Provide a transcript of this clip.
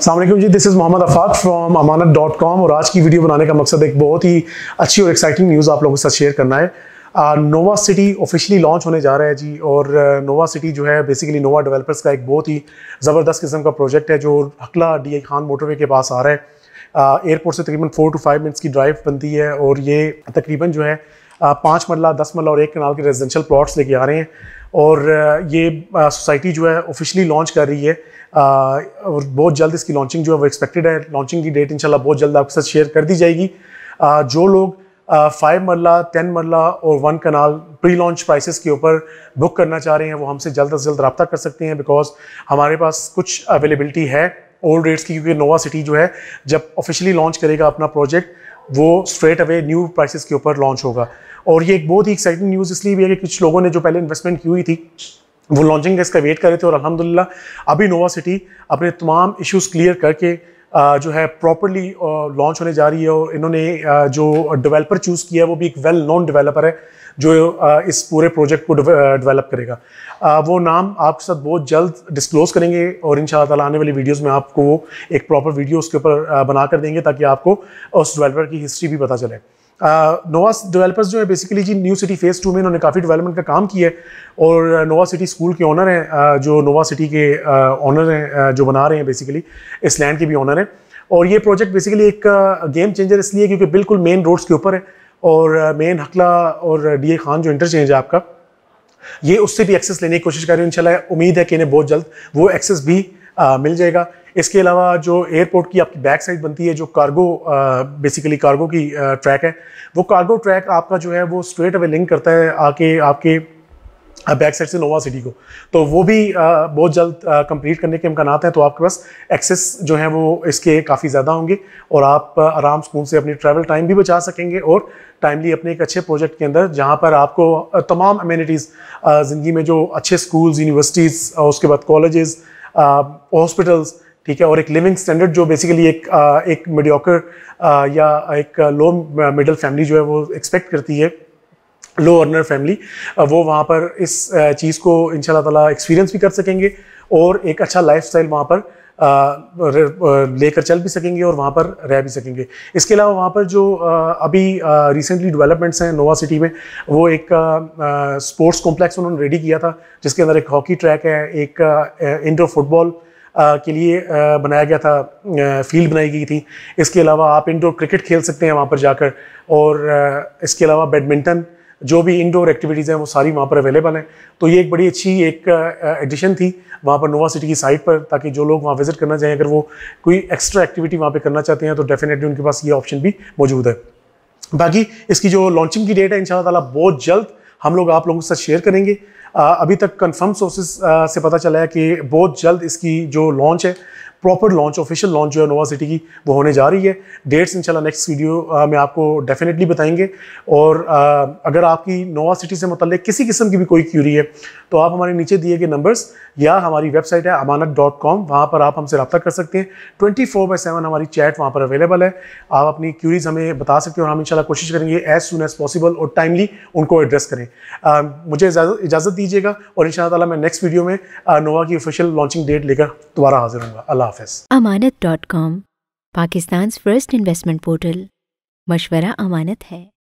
अल्लाम जी this is Mohammad Afaq from Amanat dot com और आज की वीडियो बनाने का मकसद एक बहुत ही अच्छी और एक्साइटिंग न्यूज़ आप लोगों के साथ शेयर करना है नोवा सिटी ऑफिशियली लॉन्च होने जा रहा है जी और नोवा सिटी जो है बेसिकली नोवा डेवलपर्स का एक बहुत ही ज़बरदस्त किस्म का प्रोजेक्ट है जो हकला डी खान मोटरवे के पास आ रहा है एयरपोर्ट से तकरीबन फोर टू फाइव मिनट्स की ड्राइव बनती है और ये तकरीबन जो है पाँच मरला दस मरला और एक कनाल के रेजिडेंशियल प्लॉट्स लेके आ रहे हैं और ये सोसाइटी जो है ऑफिशियली लॉन्च कर रही है और बहुत जल्द इसकी लॉन्चिंग जो है वो एक्सपेक्टेड है लॉन्चिंग की डेट इंशाल्लाह बहुत जल्द आपके साथ शेयर कर दी जाएगी जो लोग फाइव मरला टेन मरला और वन कनाल प्री लॉन्च प्राइसेस के ऊपर बुक करना चाह रहे हैं वो हमसे जल्द अज जल्द रबता कर सकते हैं बिकॉज हमारे पास कुछ अवेलेबिलिटी है ओल्ड रेट्स की क्योंकि नोवा सिटी जो है जब ऑफिशियली लॉन्च करेगा अपना प्रोजेक्ट वो स्ट्रेट अवे न्यू प्राइसेस के ऊपर लॉन्च होगा और ये एक बहुत ही एक्साइटिंग न्यूज़ इसलिए भी है कि कुछ लोगों ने जो पहले इन्वेस्टमेंट की हुई थी वो लॉन्चिंग का इसका वेट कर रहे थे और अलहमदिल्ला अभी नोवा सिटी अपने तमाम इश्यूज़ क्लियर करके जो है प्रॉपरली लॉन्च होने जा रही है और इन्होंने जो डेवलपर चूज़ किया है वो भी एक वेल नोन डेवलपर है जो इस पूरे प्रोजेक्ट को डेवलप करेगा वो नाम आपके साथ बहुत जल्द डिस्क्लोज करेंगे और इन ताला आने वाली वीडियोस में आपको एक प्रॉपर वीडियो उसके ऊपर बना कर देंगे ताकि आपको उस डेवलपर की हिस्ट्री भी पता चले नोवा डेवलपर्स जो है basically G new city phase two में इन्होंने काफ़ी डेवलपमेंट का काम किया है और नोवा सिटी स्कूल के ऑनर हैं जो नोवा सिटी के ऑनर हैं जो बना रहे हैं बेसिकली इस लैंड के भी ऑनर हैं और ये प्रोजेक्ट बेसिकली एक गेम चेंजर इसलिए क्योंकि बिल्कुल मेन रोड्स के ऊपर है और मेन uh, हकला और डी ए खान जो इंटरचेंज है आपका ये उससे भी एक्सेस लेने की कोशिश कर रही हूँ इनशाला उम्मीद है कि इन्हें बहुत जल्द वो एक्सेस भी आ, uh, मिल जाएगा इसके अलावा जो एयरपोर्ट की आपकी बैक साइड बनती है जो कार्गो आ, बेसिकली कार्गो की आ, uh, ट्रैक है वो कार्गो ट्रैक आपका जो है वो स्ट्रेट अवे लिंक करता है आके आपके बैक साइड से नोवा सिटी को तो वो भी आ, बहुत जल्द कंप्लीट करने के इम्कान हैं तो आपके पास एक्सेस जो है वो इसके काफ़ी ज़्यादा होंगे और आप आराम सुकून से अपनी ट्रैवल टाइम भी बचा सकेंगे और टाइमली अपने एक अच्छे प्रोजेक्ट के अंदर जहाँ पर आपको तमाम अम्यूनिटीज़ ज़िंदगी में जो अच्छे स्कूल्स यूनिवर्सिटीज़ उसके बाद कॉलेज़ हॉस्पिटल्स ठीक है और एक लिविंग स्टैंडर्ड जो बेसिकली एक एक मीडियोकर या एक लो मिडल फैमिली जो है वो एक्सपेक्ट करती है लो अर्नर फैमिली वो वहाँ पर इस uh, चीज़ को इन तला एक्सपीरियंस भी कर सकेंगे और एक अच्छा लाइफ स्टाइल वहाँ पर uh, uh, लेकर चल भी सकेंगे और वहाँ पर रह भी सकेंगे इसके अलावा वहाँ पर जो अभी रिसेंटली डेवलपमेंट्स हैं नोवा सिटी में वो एक स्पोर्ट्स कॉम्प्लेक्स उन्होंने रेडी किया था जिसके अंदर एक हॉकी ट्रैक है एक इंडोर फुटबॉल के लिए बनाया गया था फील्ड बनाई गई थी इसके अलावा आप इंडोर क्रिकेट खेल सकते हैं वहाँ पर जाकर और इसके अलावा बैडमिंटन जो भी इनडोर एक्टिविटीज़ हैं वो सारी वहाँ पर अवेलेबल हैं तो ये एक बड़ी अच्छी एक एडिशन थी वहाँ पर नोवा सिटी की साइट पर ताकि जो लोग वहाँ विजिट करना चाहें अगर वो कोई एक्स्ट्रा एक्टिविटी वहाँ पर करना चाहते हैं तो डेफिनेटली उनके पास ये ऑप्शन भी मौजूद है बाकी इसकी जो लॉन्चिंग की डेट है इन शाला बहुत जल्द हम लोग आप लोगों के साथ शेयर करेंगे अभी तक कंफर्म सोर्सेज से पता चला है कि बहुत जल्द इसकी जो लॉन्च है प्रॉपर लॉन्च ऑफिशियल लॉन्च जो है नोवा सिटी की वो होने जा रही है डेट्स इंशाल्लाह नेक्स्ट वीडियो में आपको डेफिनेटली बताएंगे और अगर आपकी नोवा सिटी से मतलब किसी किस्म की भी कोई क्यूरी है तो आप हमारे नीचे दिए गए नंबर्स या हमारी वेबसाइट है अमानत डॉट कॉम वहाँ पर आप हमसे रब्ता कर सकते हैं ट्वेंटी फोर बाई सेवन हमारी चैट वहाँ पर अवेलेबल है आप अपनी क्यूरीज हमें बता सकते हैं और हम इंशाल्लाह कोशिश करेंगे एज सुन एज़ पॉसिबल और टाइमली उनको एड्रेस करें आ, मुझे इजाज़त दीजिएगा और इन मैं नेक्स्ट वीडियो में नोवा की ऑफिशियल लॉन्चिंग डेट लेकर दोबारा हाजिर हूँगा अल्लाह हाफिज Amanat dot com Pakistan first investment portal मशवरा अमानत है